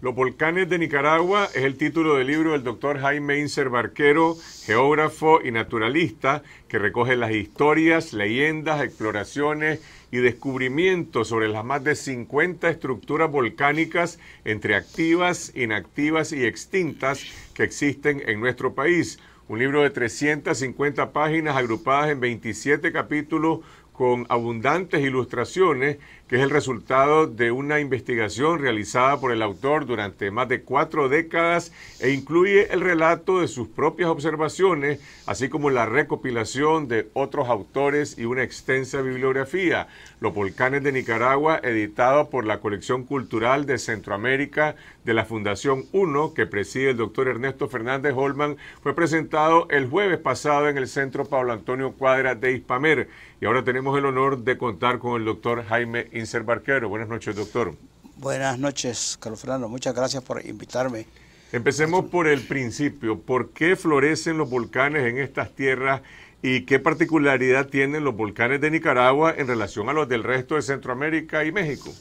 Los volcanes de Nicaragua es el título del libro del doctor Jaime Inser Barquero, geógrafo y naturalista, que recoge las historias, leyendas, exploraciones y descubrimientos sobre las más de 50 estructuras volcánicas, entre activas, inactivas y extintas, que existen en nuestro país. Un libro de 350 páginas agrupadas en 27 capítulos con abundantes ilustraciones que es el resultado de una investigación realizada por el autor durante más de cuatro décadas e incluye el relato de sus propias observaciones, así como la recopilación de otros autores y una extensa bibliografía. Los Volcanes de Nicaragua, editado por la Colección Cultural de Centroamérica de la Fundación Uno, que preside el doctor Ernesto Fernández Holman, fue presentado el jueves pasado en el Centro Pablo Antonio Cuadra de Hispamer. Y ahora tenemos el honor de contar con el doctor Jaime Inser Barquero. Buenas noches, doctor. Buenas noches, Carlos Fernando. Muchas gracias por invitarme. Empecemos por el principio. ¿Por qué florecen los volcanes en estas tierras y qué particularidad tienen los volcanes de Nicaragua en relación a los del resto de Centroamérica y México?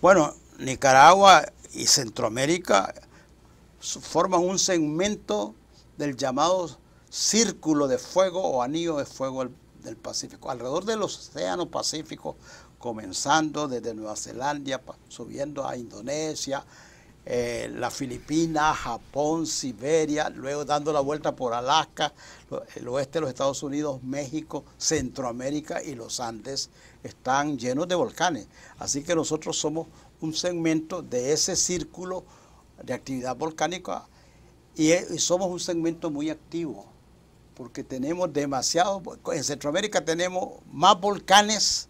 Bueno, Nicaragua y Centroamérica forman un segmento del llamado círculo de fuego o anillo de fuego del Pacífico. Alrededor del Océano Pacífico comenzando desde Nueva Zelanda, subiendo a Indonesia, eh, las Filipinas, Japón, Siberia, luego dando la vuelta por Alaska, el oeste de los Estados Unidos, México, Centroamérica y los Andes están llenos de volcanes. Así que nosotros somos un segmento de ese círculo de actividad volcánica y, eh, y somos un segmento muy activo porque tenemos demasiados, en Centroamérica tenemos más volcanes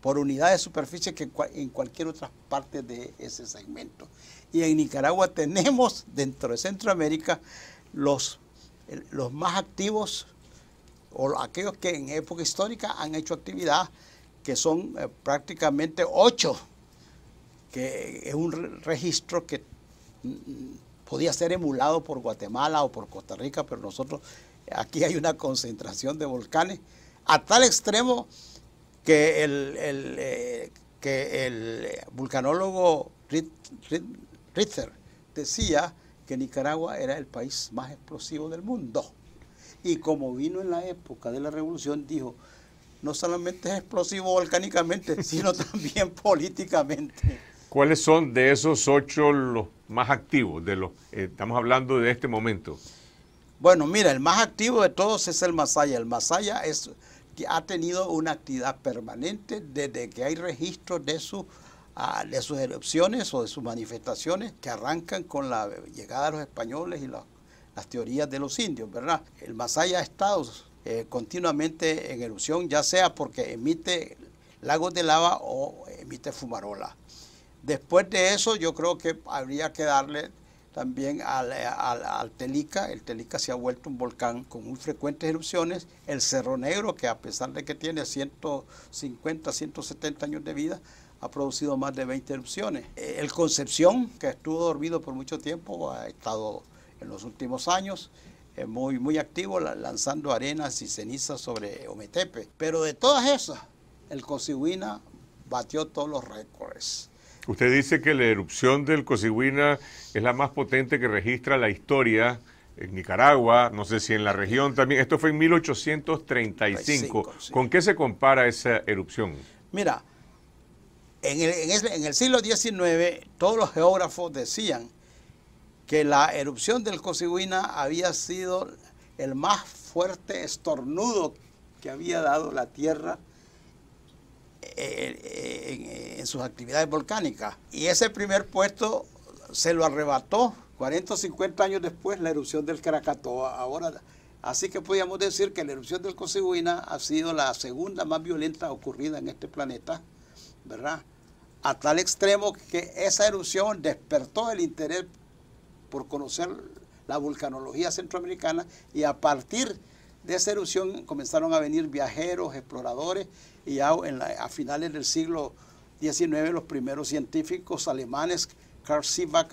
por unidad de superficie que en cualquier otra parte de ese segmento. Y en Nicaragua tenemos dentro de Centroamérica los, los más activos o aquellos que en época histórica han hecho actividad, que son eh, prácticamente ocho, que es un registro que mm, podía ser emulado por Guatemala o por Costa Rica, pero nosotros aquí hay una concentración de volcanes a tal extremo que el, el eh, que el eh, vulcanólogo Ritter decía que Nicaragua era el país más explosivo del mundo. Y como vino en la época de la revolución, dijo, no solamente es explosivo volcánicamente, sino también políticamente. ¿Cuáles son de esos ocho los más activos? De los, eh, estamos hablando de este momento. Bueno, mira, el más activo de todos es el Masaya. El Masaya es ha tenido una actividad permanente desde que hay registros de, ah, de sus erupciones o de sus manifestaciones que arrancan con la llegada de los españoles y las teorías de los indios, ¿verdad? El Masaya ha estado eh, continuamente en erupción, ya sea porque emite lagos de lava o emite fumarola. Después de eso, yo creo que habría que darle también al, Telica. El Telica se ha vuelto un volcán con muy frecuentes erupciones. El Cerro Negro, que a pesar de que tiene 150, 170 años de vida, ha producido más de 20 erupciones. Eh, el Concepción, que estuvo dormido por mucho tiempo, ha estado en los últimos años eh, muy, muy activo, lanzando arenas y cenizas sobre Ometepe. Pero de todas esas, el Cosiguina batió todos los récords. Usted dice que la erupción del Cosigüina es la más potente que registra la historia en Nicaragua, no sé si en la región también. Esto fue en 1835. ¿Con qué se compara esa erupción? Mira, en el, en el, siglo XIX todos los geógrafos decían que la erupción del Cosigüina había sido el más fuerte estornudo que había dado la Tierra en, sus actividades volcánicas. Y ese primer puesto se lo arrebató 40 o 50 años después la erupción del Krakatoa. Ahora, así que podríamos decir que la erupción del Cosiguina ha sido la segunda más violenta ocurrida en este planeta, ¿verdad? A tal extremo que esa erupción despertó el interés por conocer la vulcanología centroamericana y a partir de de esa erupción comenzaron a venir viajeros, exploradores, y ya a finales del siglo XIX los primeros científicos alemanes, Carl Sivak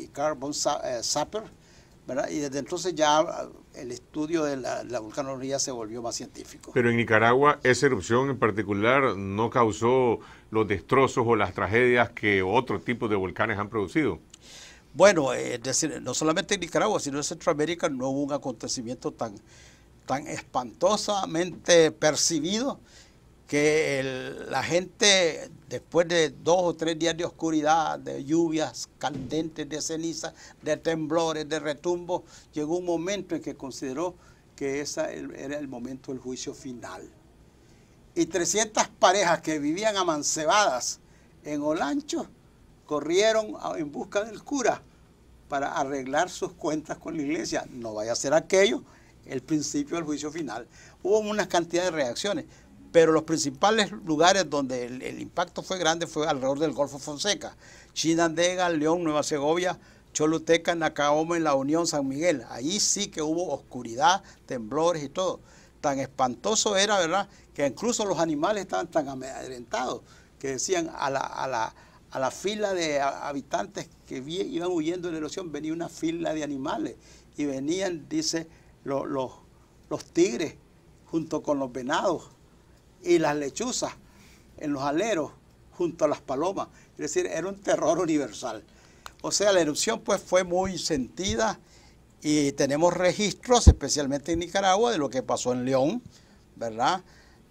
y Carl von eh, Sapper, Y desde entonces ya el estudio de la, vulcanología se volvió más científico. Pero en Nicaragua esa erupción en particular no causó los destrozos o las tragedias que otros tipos de volcanes han producido. Bueno, eh, es decir, no solamente en Nicaragua, sino en Centroamérica no hubo un acontecimiento tan, tan espantosamente percibido que la gente después de dos o tres días de oscuridad, de lluvias candentes, de ceniza, de temblores, de retumbos, llegó un momento en que consideró que ese era el momento del juicio final. Y 300 parejas que vivían amancebadas en Olancho corrieron en busca del cura para arreglar sus cuentas con la iglesia. No vaya a ser aquello el principio del juicio final. Hubo una cantidad de reacciones, pero los principales lugares donde el, impacto fue grande fue alrededor del Golfo Fonseca, Chinandega, León, Nueva Segovia, Choluteca, Nacaoma en La Unión, San Miguel. Ahí sí que hubo oscuridad, temblores y todo. Tan espantoso era, ¿verdad? Que incluso los animales estaban tan amedrentados que decían a la, a la fila de habitantes que iban huyendo de la erosión venía una fila de animales y venían, dice, los, tigres junto con los venados y las lechuzas en los aleros junto a las palomas. Es decir, era un terror universal. O sea, la erupción pues fue muy sentida y tenemos registros, especialmente en Nicaragua, de lo que pasó en León, ¿verdad?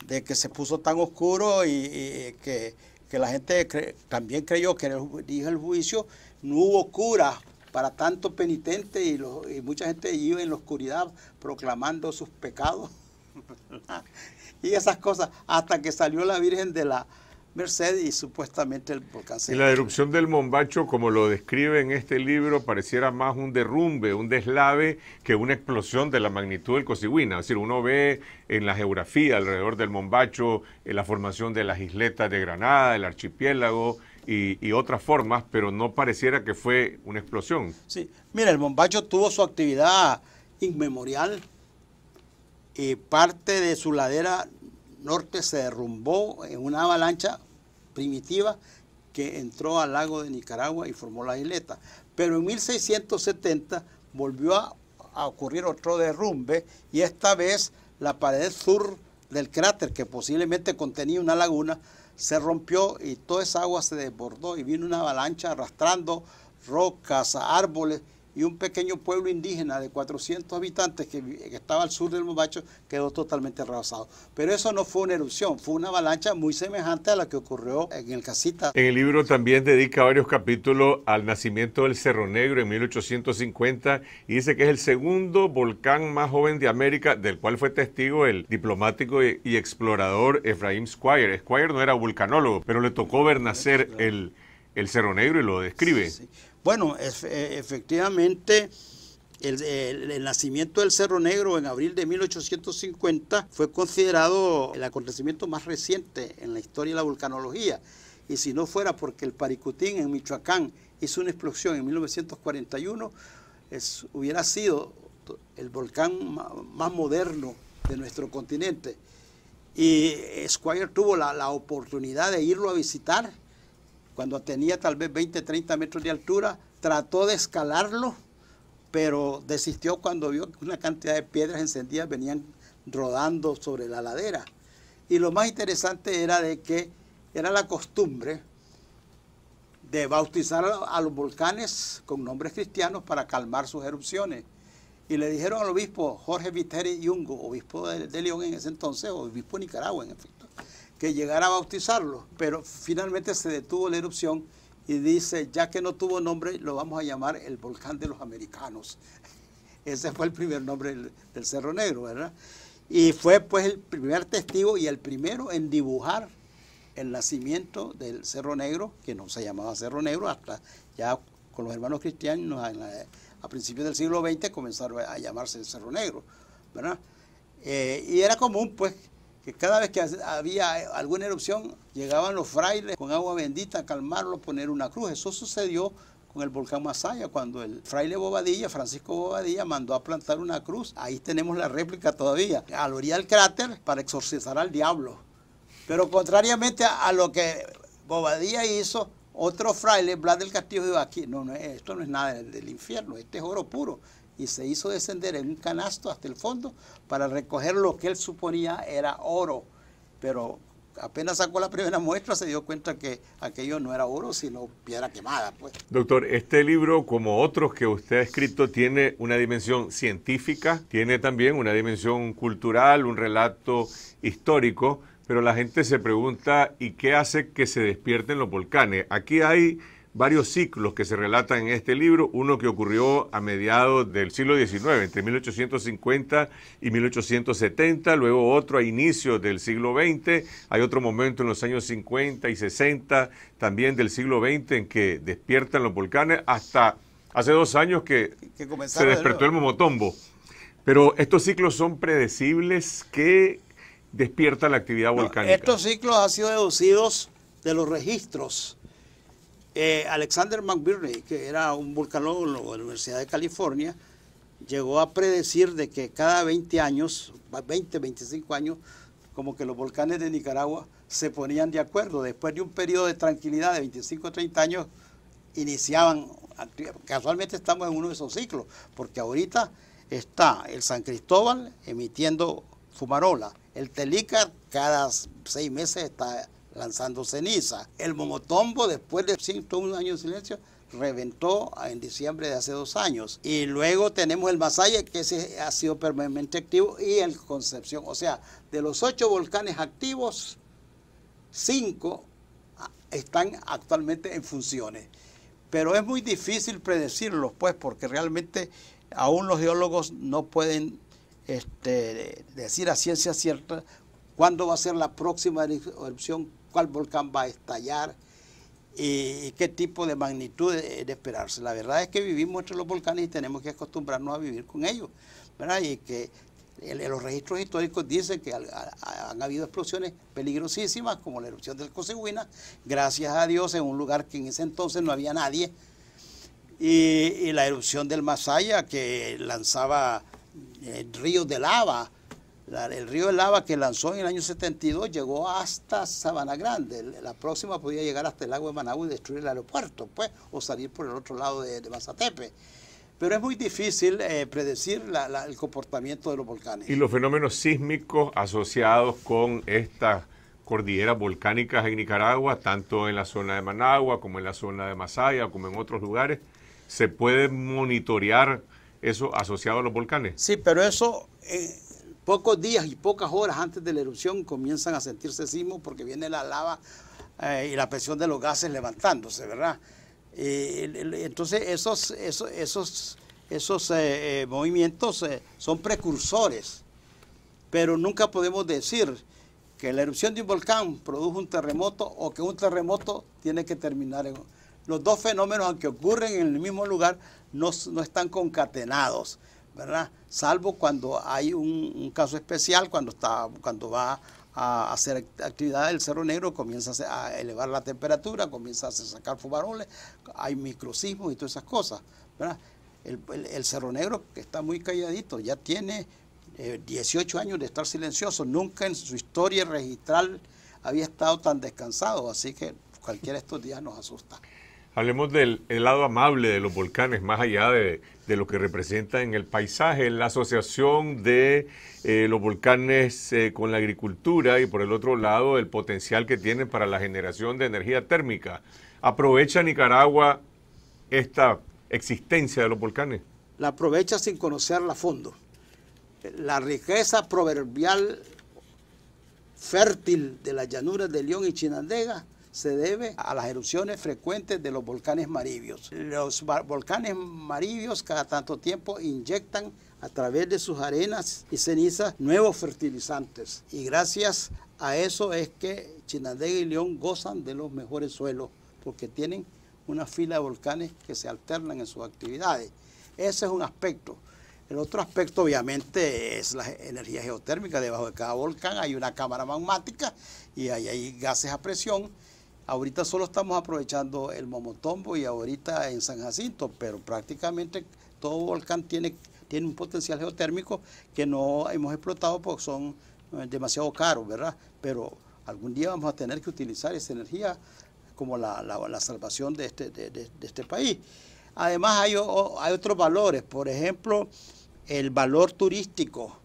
De que se puso tan oscuro y, que, la gente también creyó que era el, el juicio, no hubo cura para tanto penitente y, mucha gente iba en la oscuridad proclamando sus pecados y esas cosas, hasta que salió la Virgen de la Merced y supuestamente el volcán. Y la erupción del Mombacho, como lo describe en este libro, pareciera más un derrumbe, un deslave, que una explosión de la magnitud del Cosigüina. Es decir, uno ve en la geografía alrededor del Mombacho eh, la formación de las isletas de Granada, el archipiélago, y, otras formas, pero no pareciera que fue una explosión. Sí, mira, el bombacho tuvo su actividad inmemorial. Y eh, parte de su ladera norte se derrumbó en una avalancha primitiva que entró al lago de Nicaragua y formó la isleta. Pero en 1670 volvió a ocurrir otro derrumbe y esta vez la pared sur del cráter, que posiblemente contenía una laguna, se rompió y toda esa agua se desbordó y vino una avalancha arrastrando rocas, árboles y un pequeño pueblo indígena de 400 habitantes que, estaba al sur del Mombacho quedó totalmente arrasado. Pero eso no fue una erupción, fue una avalancha muy semejante a la que ocurrió en el Casita. En el libro también dedica varios capítulos al nacimiento del Cerro Negro en 1850 y dice que es el segundo volcán más joven de América, del cual fue testigo el diplomático y, explorador Efraín Squire. Squire no era vulcanólogo, pero le tocó ver nacer el, el Cerro Negro y lo describe. Bueno, e, efectivamente, el, nacimiento del Cerro Negro en abril de 1850 fue considerado el acontecimiento más reciente en la historia de la vulcanología. Y si no fuera porque el Paricutín en Michoacán hizo una explosión en 1941, hubiera sido el volcán más, moderno de nuestro continente. Y Squire tuvo la oportunidad de irlo a visitar cuando tenía tal vez 20, 30 metros de altura, trató de escalarlo, pero desistió cuando vio que una cantidad de piedras encendidas venían rodando sobre la ladera. Y lo más interesante era de que era la costumbre de bautizar a los volcanes con nombres cristianos para calmar sus erupciones. Y le dijeron al obispo Jorge Viteri Yungo, obispo de, León en ese entonces, obispo de Nicaragua en efecto, que llegara a bautizarlo, pero finalmente se detuvo la erupción y dice, ya que no tuvo nombre, lo vamos a llamar el volcán de los americanos. Ese fue el primer nombre del, Cerro Negro, ¿verdad? Y fue pues el primer testigo y el primero en dibujar el nacimiento del Cerro Negro, que no se llamaba Cerro Negro, hasta ya con los hermanos cristianos a, principios del siglo XX comenzaron a llamarse Cerro Negro, ¿verdad? Eh, y era común, pues, que cada vez que había alguna erupción, llegaban los frailes con agua bendita a calmarlo, poner una cruz. Eso sucedió con el volcán Masaya, cuando el fraile Bobadilla, Francisco Bobadilla, mandó a plantar una cruz. Ahí tenemos la réplica todavía, al la orilla del cráter, para exorcizar al diablo. Pero contrariamente a, lo que Bobadilla hizo, otro fraile, Blas del Castillo, dijo aquí, no, no, esto no es nada del infierno, este es oro puro y se hizo descender en un canasto hasta el fondo para recoger lo que él suponía era oro. Pero apenas sacó la primera muestra se dio cuenta que aquello no era oro, sino piedra quemada. Pues. Doctor, este libro, como otros que usted ha escrito, tiene una dimensión científica, tiene también una dimensión cultural, un relato histórico, pero la gente se pregunta, ¿y qué hace que se despierten los volcanes? Aquí hay varios ciclos que se relatan en este libro, uno que ocurrió a mediados del siglo XIX, entre 1850 y 1870, luego otro a inicios del siglo XX, hay otro momento en los años 50 y 60, también del siglo XX, en que despiertan los volcanes, hasta hace dos años que, se despertó el momotombo. Pero estos ciclos son predecibles, que despiertan la actividad volcánica? estos ciclos han sido deducidos de los registros eh, Alexander McBurney, que era un vulcanólogo de la Universidad de California, llegó a predecir de que cada 20 años, 20, 25 años, como que los volcanes de Nicaragua se ponían de acuerdo. Después de un periodo de tranquilidad de 25 30 años, iniciaban, casualmente estamos en uno de esos ciclos, porque ahorita está el San Cristóbal emitiendo fumarola, el Telica cada seis meses está lanzando ceniza. El momotombo, después de 101 años de silencio, reventó en diciembre de hace dos años. Y luego tenemos el Masaya, que ha sido permanentemente activo, y el Concepción. O sea, de los ocho volcanes activos, cinco ah, están actualmente en funciones. Pero es muy difícil predecirlos, pues, porque realmente aún los geólogos no pueden este, decir a ciencia cierta cuándo va a ser la próxima erupción cuál volcán va a estallar y qué tipo de magnitud de, de, esperarse. La verdad es que vivimos entre los volcanes y tenemos que acostumbrarnos a vivir con ellos. ¿verdad? Y que los registros históricos dicen que han habido explosiones peligrosísimas, como la erupción del Cosegüina, gracias a Dios, en un lugar que en ese entonces no había nadie. Y, la erupción del Masaya, que lanzaba eh, ríos de lava el río de lava que lanzó en el año 72 llegó hasta Sabana Grande. La próxima podía llegar hasta el lago de Managua y destruir el aeropuerto, pues, o salir por el otro lado de, Mazatepe. Pero es muy difícil eh, predecir el comportamiento de los volcanes. Y los fenómenos sísmicos asociados con estas cordilleras volcánicas en Nicaragua, tanto en la zona de Managua como en la zona de Masaya, como en otros lugares, se puede monitorear eso asociado a los volcanes. Sí, pero eso eh, Pocos días y pocas horas antes de la erupción comienzan a sentirse sismos porque viene la lava eh, y la presión de los gases levantándose, ¿verdad? Eh, entonces esos, esos, esos, eh, movimientos son precursores, pero nunca podemos decir que la erupción de un volcán produjo un terremoto o que un terremoto tiene que terminar en... Los dos fenómenos, aunque ocurren en el mismo lugar, no, no están concatenados. ¿verdad? Salvo cuando hay un, caso especial, cuando, está, cuando va a hacer actividad el Cerro Negro, comienza a elevar la temperatura, comienza a sacar fumaroles, hay microsismos y todas esas cosas. El, Cerro Negro, que está muy calladito, ya tiene 18 eh, años de estar silencioso, nunca en su historia registral había estado tan descansado, así que cualquiera de estos días nos asusta. Hablemos del lado amable de los volcanes, más allá de, lo que representa en el paisaje. La asociación de eh, los volcanes eh, con la agricultura y por el otro lado el potencial que tienen para la generación de energía térmica. ¿Aprovecha Nicaragua esta existencia de los volcanes? La aprovecha sin conocerla a fondo. La riqueza proverbial fértil de las llanuras de León y Chinandega se debe a las erupciones frecuentes de los volcanes maribios. Los volcanes maribios cada tanto tiempo inyectan a través de sus arenas y cenizas nuevos fertilizantes. Y gracias a eso es que Chinandega y León gozan de los mejores suelos, porque tienen una fila de volcanes que se alternan en sus actividades. Ese es un aspecto. El otro aspecto obviamente es la energía geotérmica. Debajo de cada volcán hay una cámara magmática y ahí hay gases a presión Ahorita solo estamos aprovechando el Momotombo y ahorita en San Jacinto, pero prácticamente todo volcán tiene, tiene un potencial geotérmico que no hemos explotado porque son eh, demasiado caros, ¿verdad? Pero algún día vamos a tener que utilizar esa energía como la, salvación de este, de, este país. Además hay otros valores, por ejemplo, el valor turístico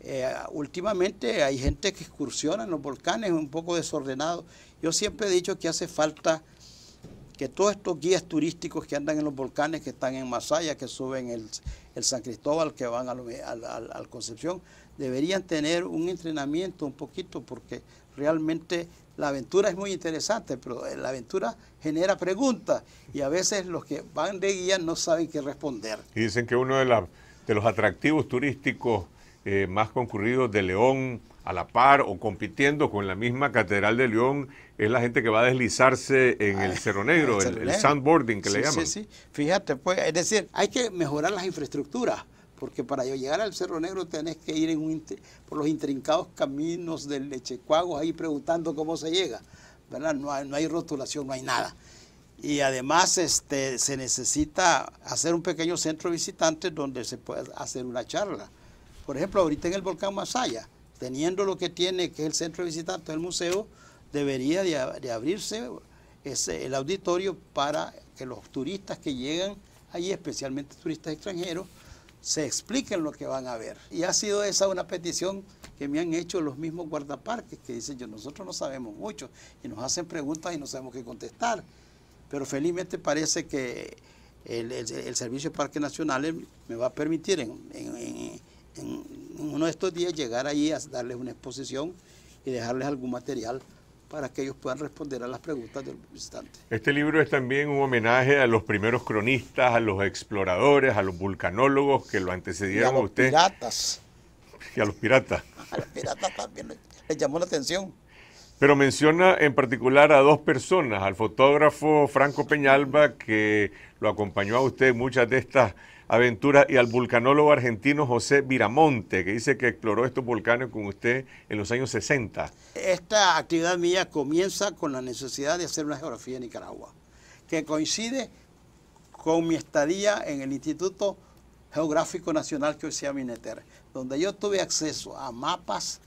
eh, últimamente hay gente que excursiona en los volcanes un poco desordenado. Yo siempre he dicho que hace falta que todos estos guías turísticos que andan en los volcanes, que están en Masaya, que suben el, San Cristóbal, que van al, al, Concepción, deberían tener un entrenamiento un poquito, porque realmente la aventura es muy interesante, pero eh, la aventura genera preguntas y a veces los que van de guía no saben qué responder. Y dicen que uno de, de los atractivos turísticos eh, más concurridos de León a la par o compitiendo con la misma Catedral de León es la gente que va a deslizarse en el ah, Cerro Negro, el, sandboarding que le llaman. Sí, sí, fíjate, pues, es decir, hay que mejorar las infraestructuras, porque para llegar al Cerro Negro tenés que ir por los intrincados caminos del lechecuago ahí preguntando cómo se llega, ¿verdad? No hay, no hay rotulación, no hay nada y además este, se necesita hacer un pequeño centro visitante donde se pueda hacer una charla. Por ejemplo, ahorita en el volcán Masaya, teniendo lo que tiene, que es el centro de visitantes del museo, debería de, abrirse el auditorio para que los turistas que llegan allí, especialmente turistas extranjeros, se expliquen lo que van a ver. Y ha sido esa una petición que me han hecho los mismos guardaparques, que dicen, yo, nosotros no sabemos mucho, y nos hacen preguntas y no sabemos qué contestar. Pero felizmente parece que el, Servicio de Parques Nacionales me va a permitir en, en, uno de estos días llegar ahí a darles una exposición y dejarles algún material para que ellos puedan responder a las preguntas del visitante. Este libro es también un homenaje a los primeros cronistas, a los exploradores, a los vulcanólogos que lo antecedieron a, ustedes Piratas. Y a los piratas. A los piratas también les llamó la atención. Pero menciona en particular a dos personas, al fotógrafo Franco Peñalba, que lo acompañó a usted en muchas de estas aventuras, y al vulcanólogo argentino José Viramonte, que dice que exploró estos volcanes con usted en los años 60. Esta actividad mía comienza con la necesidad de hacer una geografía de Nicaragua, que coincide con mi estadía en el Instituto Geográfico Nacional que hoy se llama INETER, donde yo tuve acceso a mapas,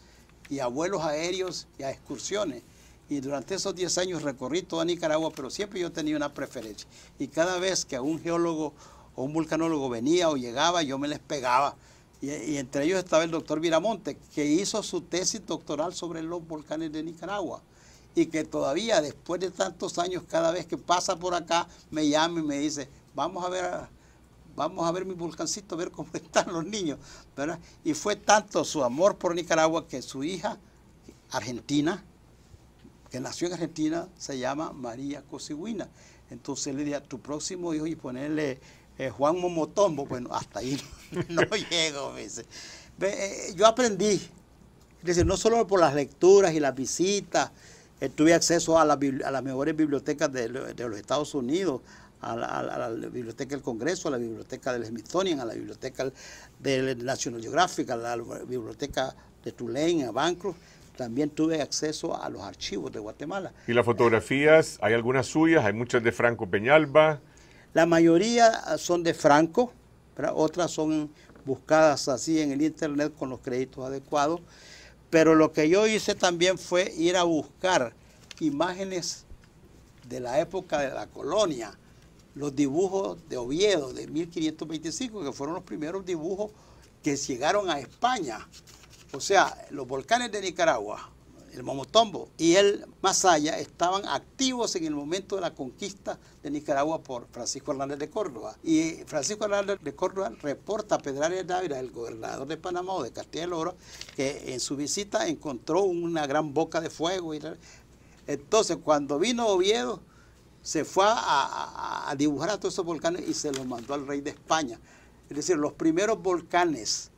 y a vuelos aéreos y a excursiones. Y durante esos 10 años recorrí toda Nicaragua, pero siempre yo tenía una preferencia. Y cada vez que un geólogo o un vulcanólogo venía o llegaba, yo me les pegaba. Y, entre ellos estaba el doctor Viramonte, que hizo su tesis doctoral sobre los volcanes de Nicaragua y que todavía después de tantos años, cada vez que pasa por acá, me llama y me dice, vamos a ver vamos a ver mi volcancito, a ver cómo están los niños, ¿verdad? Y fue tanto su amor por Nicaragua que su hija argentina, que nació en Argentina, se llama María Cosiguina. Entonces le dije a tu próximo hijo y ponerle eh, Juan Momotombo. Bueno, hasta ahí no, llego, me dice. Eh, eh, yo aprendí, es decir, no solo por las lecturas y las visitas, tuve acceso a, las mejores bibliotecas de los Estados Unidos, a la, Biblioteca del Congreso, a la Biblioteca del Smithsonian, a la Biblioteca del National Geographic, a la Biblioteca de Tulane, a Bancroft. También tuve acceso a los archivos de Guatemala. ¿Y las fotografías? ¿Hay algunas suyas? ¿Hay muchas de Franco Peñalba? La mayoría son de Franco, pero otras son buscadas así en el Internet con los créditos adecuados. Pero lo que yo hice también fue ir a buscar imágenes de la época de la colonia, los dibujos de Oviedo de 1525, que fueron los primeros dibujos que llegaron a España. O sea, los volcanes de Nicaragua, el Momotombo y el Masaya estaban activos en el momento de la conquista de Nicaragua por Francisco Hernández de Córdoba. Y Francisco Hernández de Córdoba reporta a Pedrarias Dávila, el gobernador de Panamá o de Castilla y Oro, que en su visita encontró una gran boca de fuego. Entonces, cuando vino Oviedo, se fue a, dibujar a todos esos volcanes y se los mandó al rey de España. Es decir, los primeros volcanes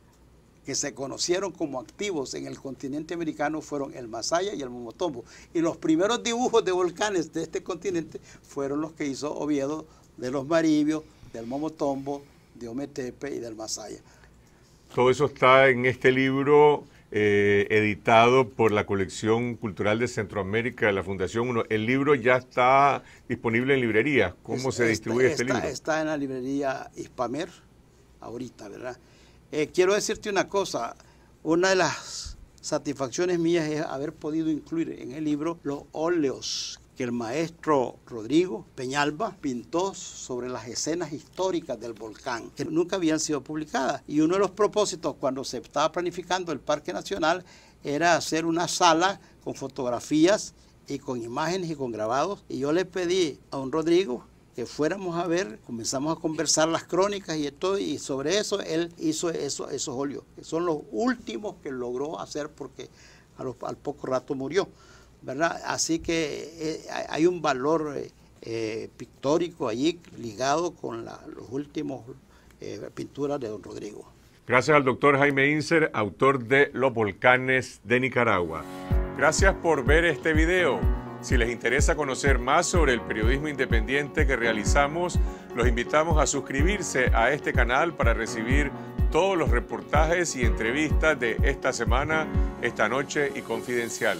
que se conocieron como activos en el continente americano fueron el Masaya y el Momotombo. Y los primeros dibujos de volcanes de este continente fueron los que hizo Oviedo de los Maribios, del Momotombo, de Ometepe y del Masaya. Todo eso está en este libro eh, editado por la Colección Cultural de Centroamérica de la Fundación 1. El libro ya está disponible en librerías. ¿Cómo se este, distribuye este libro? Está en la librería Hispamer, ahorita, ¿verdad? Eh, quiero decirte una cosa. Una de las satisfacciones mías es haber podido incluir en el libro los óleos que el maestro Rodrigo Peñalba pintó sobre las escenas históricas del volcán, que nunca habían sido publicadas. Y uno de los propósitos cuando se estaba planificando el Parque Nacional era hacer una sala con fotografías y con imágenes y con grabados. Y yo le pedí a un Rodrigo que fuéramos a ver, comenzamos a conversar las crónicas y todo, y sobre eso él hizo esos óleos, que son los últimos que logró hacer porque al poco rato murió. Así que eh, hay un valor eh, eh, pictórico allí ligado con las últimas pinturas de don Rodrigo. Gracias al doctor Jaime Inser, autor de Los volcanes de Nicaragua. Gracias por ver este video. Si les interesa conocer más sobre el periodismo independiente que realizamos, los invitamos a suscribirse a este canal para recibir todos los reportajes y entrevistas de esta semana, esta noche y confidencial.